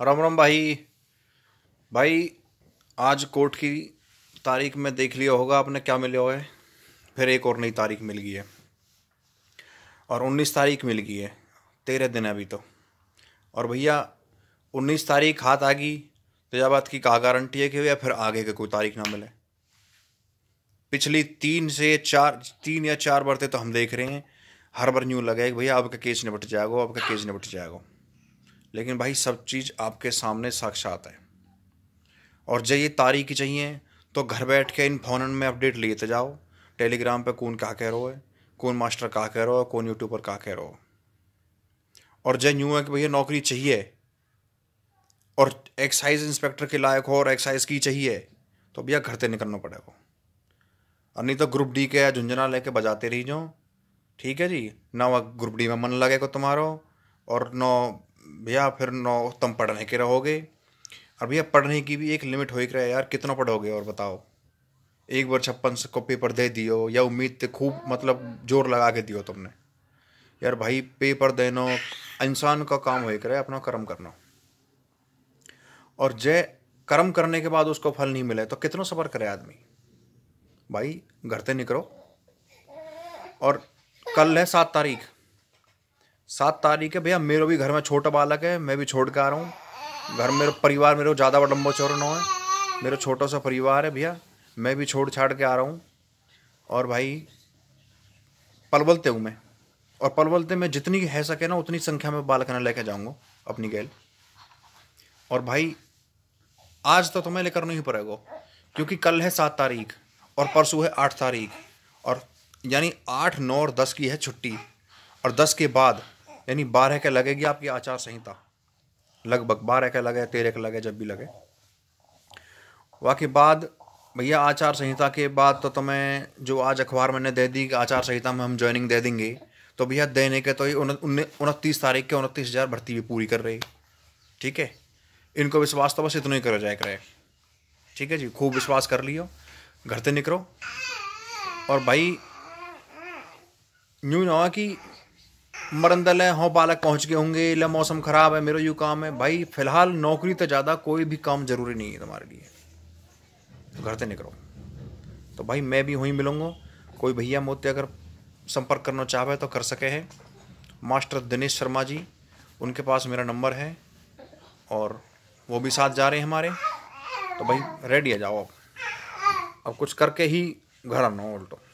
राम राम भाई भाई आज कोर्ट की तारीख में देख लिया होगा आपने क्या मिले हुआ है फिर एक और नई तारीख मिल गई है और 19 तारीख मिल गई है तेरह दिन अभी तो और भैया 19 तारीख हाथ आ गई तेजाबाद तो की कहा गारंटी है कि भैया फिर आगे की कोई तारीख ना मिले पिछली तीन से चार तीन या चार बार तो हम देख रहे हैं हर बार न्यू लगा कि भैया आपका केस निपट जाएगा आपका केस निपट जाएगा लेकिन भाई सब चीज़ आपके सामने साक्षात है और जब ये तारीख चाहिए तो घर बैठ के इन फोनन में अपडेट लेते जाओ टेलीग्राम पे कौन क्या कह रहा है कौन मास्टर कहा कह रहा हो कौन यूट्यूबर कहा कह रहा हो और जय न्यू है कि भैया नौकरी चाहिए और एक्साइज इंस्पेक्टर के लायक हो और एक्साइज की चाहिए तो भैया घर से निकलना पड़ेगा और नहीं तो ग्रुप डी के या झुंझुना लेके बजाते रही जाओ ठीक है जी ना वह ग्रुप डी में मन लगेगा तुम्हारा और ना भैया फिर नौ तुम पढ़ने के रहोगे और भैया पढ़ने की भी एक लिमिट हो ही है यार कितना पढ़ोगे और बताओ एक बार छप्पन को पेपर दे दियो या उम्मीद से खूब मतलब जोर लगा के दियो तुमने यार भाई पेपर देना इंसान का काम हो है अपना कर्म करना और जय कर्म करने के बाद उसको फल नहीं मिले तो कितना सफ़र करे आदमी भाई घर से निकलो और कल है सात तारीख सात तारीख है भैया मेरे भी घर में छोटा बालक है मैं भी छोड़ के आ रहा हूँ घर मेरे परिवार मेरे ज़्यादा बडम्बो चौर ना है मेरा छोटा सा परिवार है भैया मैं भी छोड़ छाड़ के आ रहा हूँ और भाई पलवलते हूँ मैं और पलवलते मैं जितनी है सके ना उतनी संख्या में बालक बालखाना लेके जाऊँगा अपनी गैल और भाई आज तो तुम्हें लेकर नहीं पड़ेगा क्योंकि कल है सात तारीख और परसों है आठ तारीख और यानी आठ नौ और दस की है छुट्टी और दस के बाद यानी बारह के लगेगी आपकी आचार संहिता लगभग बारह के लगे तेरह के लगे जब भी लगे वाकई बाद भैया आचार संहिता के बाद तो तुम्हें जो आज अखबार मैंने दे दी कि आचार संहिता में हम ज्वाइनिंग दे देंगे तो भैया देने के तो ये उनतीस तारीख के उनतीस हज़ार भर्ती भी पूरी कर रही ठीक है इनको विश्वास तो बस इतना ही करो जाए करे ठीक है जी खूब विश्वास कर लियो घर से निकलो और भाई यूँ ना कि मरंदल है हाँ हों बालक पहुंच गए होंगे या मौसम ख़राब है मेरा यू काम है भाई फिलहाल नौकरी तो ज़्यादा कोई भी काम ज़रूरी नहीं है तुम्हारे लिए तो घर से निकलो तो भाई मैं भी वहीं मिलूंगा कोई भैया मोते अगर संपर्क करना चाहे तो कर सके हैं मास्टर दिनेश शर्मा जी उनके पास मेरा नंबर है और वो भी साथ जा रहे हैं हमारे तो भाई रेडी आ जाओ अब अब कुछ करके ही घर आना उल्टो